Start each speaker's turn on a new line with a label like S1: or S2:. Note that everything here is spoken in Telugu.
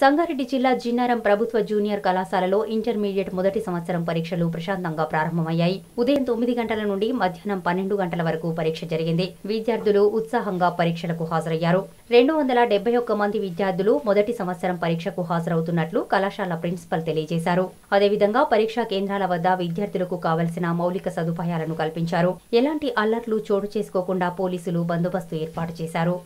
S1: సంగారెడ్డి జిల్లా జిన్నారం ప్రభుత్వ జూనియర్ కళాశాలలో ఇంటర్మీడియట్ మొదటి సంవత్సరం పరీక్షలు ప్రశాంతంగా ప్రారంభమయ్యాయి ఉదయం తొమ్మిది గంటల నుండి మధ్యాహ్నం పన్నెండు గంటల వరకు పరీక్ష జరిగింది విద్యార్థులు ఉత్సాహంగా పరీక్షలకు హాజరయ్యారు రెండు వందల డెబ్బై ఒక్క మంది విద్యార్థులు మొదటి సంవత్సరం పరీక్షకు హాజరవుతున్నట్లు కళాశాల ప్రిన్సిపల్ తెలియజేశారు అదేవిధంగా పరీక్షా కేంద్రాల వద్ద విద్యార్థులకు కావలసిన మౌలిక సదుపాయాలను కల్పించారు ఎలాంటి అల్లర్లు చోటు చేసుకోకుండా పోలీసులు బందోబస్తు ఏర్పాటు చేశారు